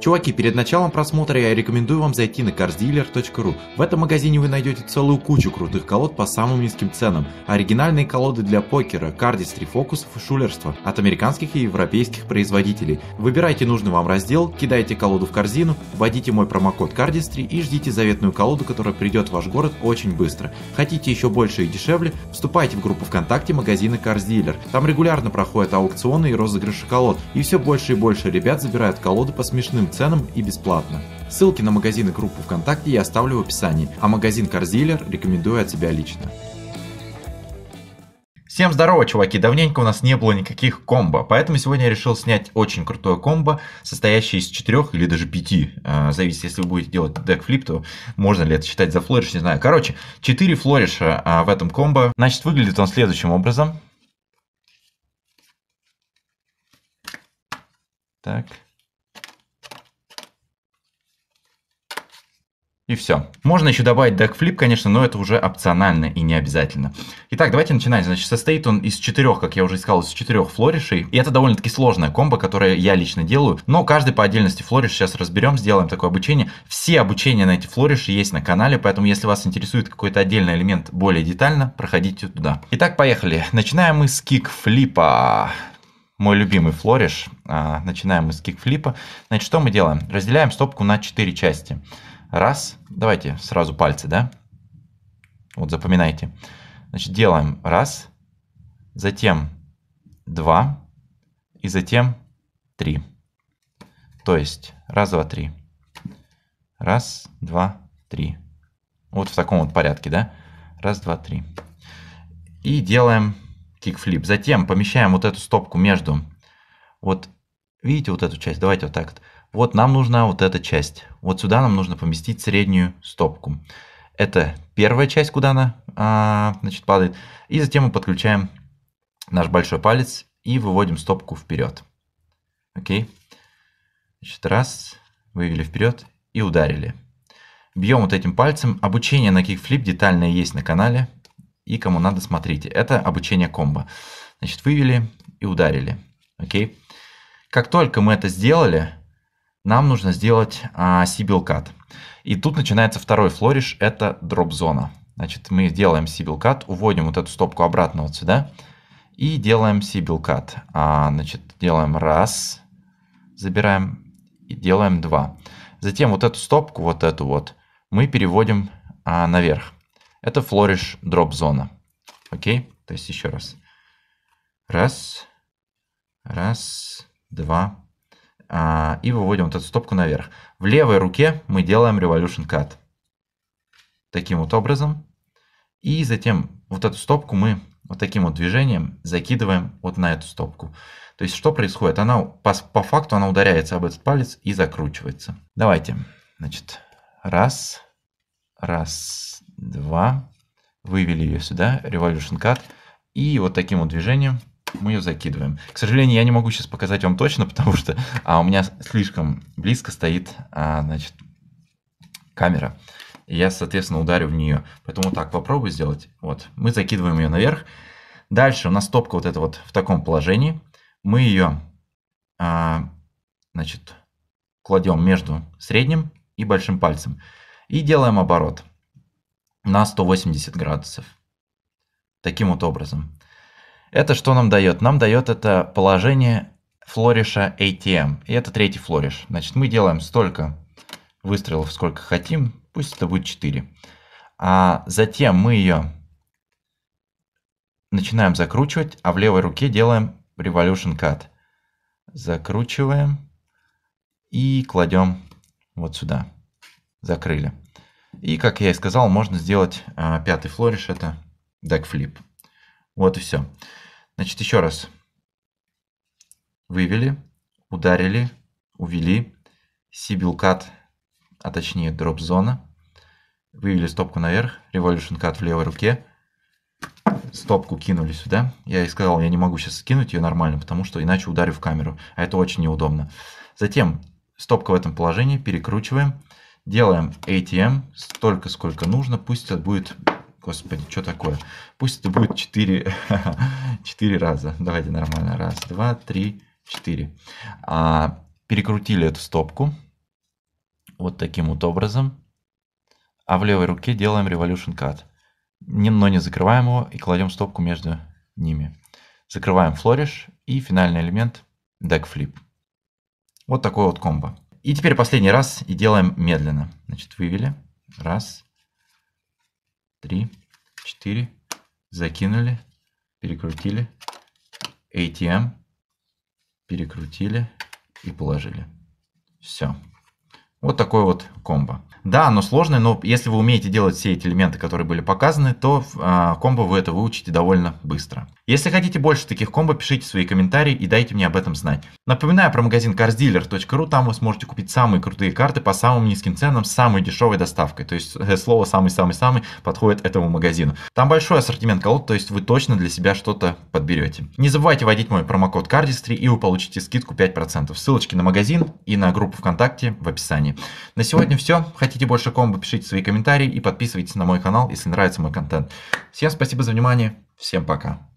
Чуваки, перед началом просмотра я рекомендую вам зайти на carsdealer.ru. В этом магазине вы найдете целую кучу крутых колод по самым низким ценам. Оригинальные колоды для покера, кардистри, фокусов и шулерства от американских и европейских производителей. Выбирайте нужный вам раздел, кидайте колоду в корзину, вводите мой промокод кардистри и ждите заветную колоду, которая придет в ваш город очень быстро. Хотите еще больше и дешевле? Вступайте в группу ВКонтакте магазина CarsDealer. Там регулярно проходят аукционы и розыгрыши колод, и все больше и больше ребят забирают колоды по смешным доступным ценам и бесплатно. Ссылки на магазины и группу ВКонтакте я оставлю в описании, а магазин Корзилер рекомендую от себя лично. Всем здорово, чуваки! Давненько у нас не было никаких комбо, поэтому сегодня я решил снять очень крутое комбо, состоящее из четырех или даже пяти. Э, зависит, если вы будете делать декфлип, то можно ли это считать за флориш, не знаю. Короче, четыре флориша э, в этом комбо. Значит, выглядит он следующим образом. Так. И все. Можно еще добавить декфлип, конечно, но это уже опционально и не обязательно. Итак, давайте начинать. Значит, состоит он из четырех, как я уже сказал, из четырех флоришей. И это довольно-таки сложная комбо, которую я лично делаю. Но каждый по отдельности флориш сейчас разберем, сделаем такое обучение. Все обучения на эти флориши есть на канале, поэтому если вас интересует какой-то отдельный элемент более детально, проходите туда. Итак, поехали. Начинаем мы с флипа мой любимый флориш. А, начинаем мы с флипа Значит, что мы делаем? Разделяем стопку на четыре части. Раз. Давайте сразу пальцы, да? Вот запоминайте. Значит, делаем раз, затем два и затем три. То есть раз, два, три. Раз, два, три. Вот в таком вот порядке, да? Раз, два, три. И делаем кикфлип. Затем помещаем вот эту стопку между... Вот, видите вот эту часть? Давайте вот так вот вот нам нужна вот эта часть. Вот сюда нам нужно поместить среднюю стопку. Это первая часть, куда она а, значит, падает. И затем мы подключаем наш большой палец и выводим стопку вперед. Окей. Значит, раз, вывели вперед и ударили. Бьем вот этим пальцем. Обучение на кикфлип детальное есть на канале. И кому надо, смотрите. Это обучение комбо. Значит, вывели и ударили. Окей. Как только мы это сделали, нам нужно сделать а, CBLCAT. И тут начинается второй флориш, это дроп-зона. Значит, мы делаем CBLCAT, уводим вот эту стопку обратно вот сюда и делаем CBLCAT. А, значит, делаем раз, забираем и делаем два. Затем вот эту стопку, вот эту вот, мы переводим а, наверх. Это флориш дроп-зона. Окей? То есть еще раз. Раз, раз, два, а, и выводим вот эту стопку наверх. В левой руке мы делаем Revolution Cut. Таким вот образом. И затем вот эту стопку мы вот таким вот движением закидываем вот на эту стопку. То есть что происходит? Она по, по факту она ударяется об этот палец и закручивается. Давайте. Значит, раз, раз, два. Вывели ее сюда, Revolution Cut. И вот таким вот движением мы ее закидываем. К сожалению, я не могу сейчас показать вам точно, потому что а, у меня слишком близко стоит а, значит, камера. И я, соответственно, ударю в нее. Поэтому так попробую сделать. Вот, мы закидываем ее наверх. Дальше у нас топка вот эта вот в таком положении. Мы ее, а, значит, кладем между средним и большим пальцем. И делаем оборот на 180 градусов. Таким вот образом. Это что нам дает? Нам дает это положение флориша ATM. И это третий флориш. Значит, мы делаем столько выстрелов, сколько хотим. Пусть это будет 4. А затем мы ее начинаем закручивать, а в левой руке делаем Revolution Cut. Закручиваем и кладем вот сюда. Закрыли. И, как я и сказал, можно сделать а, пятый флориш, это декфлип. Вот и все. Значит, еще раз. Вывели, ударили, увели. Сибилкат, а точнее дроп-зона. Вывели стопку наверх, Revolution Cut в левой руке. Стопку кинули сюда. Я и сказал, я не могу сейчас скинуть ее нормально, потому что иначе ударю в камеру. А это очень неудобно. Затем стопка в этом положении, перекручиваем. Делаем ATM столько, сколько нужно. Пусть это будет Господи, что такое? Пусть это будет 4, 4 раза. Давайте нормально. Раз, два, три, четыре. А, перекрутили эту стопку. Вот таким вот образом. А в левой руке делаем Revolution Cut. Но не закрываем его и кладем стопку между ними. Закрываем флориш и финальный элемент Deckflip. Вот такой вот комбо. И теперь последний раз и делаем медленно. Значит, вывели. Раз, три, четыре. Закинули, перекрутили. ATM перекрутили и положили. Все. Вот такой вот комбо. Да, оно сложное, но если вы умеете делать все эти элементы, которые были показаны, то э, комбо вы это выучите довольно быстро. Если хотите больше таких комбо, пишите свои комментарии и дайте мне об этом знать. Напоминаю про магазин carsdealer.ru, там вы сможете купить самые крутые карты по самым низким ценам с самой дешевой доставкой. То есть э, слово «самый-самый-самый» подходит этому магазину. Там большой ассортимент колод, то есть вы точно для себя что-то подберете. Не забывайте вводить мой промокод Cardistry и вы получите скидку 5%. Ссылочки на магазин и на группу ВКонтакте в описании. На сегодня все. Хотите больше комбо, пишите свои комментарии и подписывайтесь на мой канал, если нравится мой контент. Всем спасибо за внимание. Всем пока.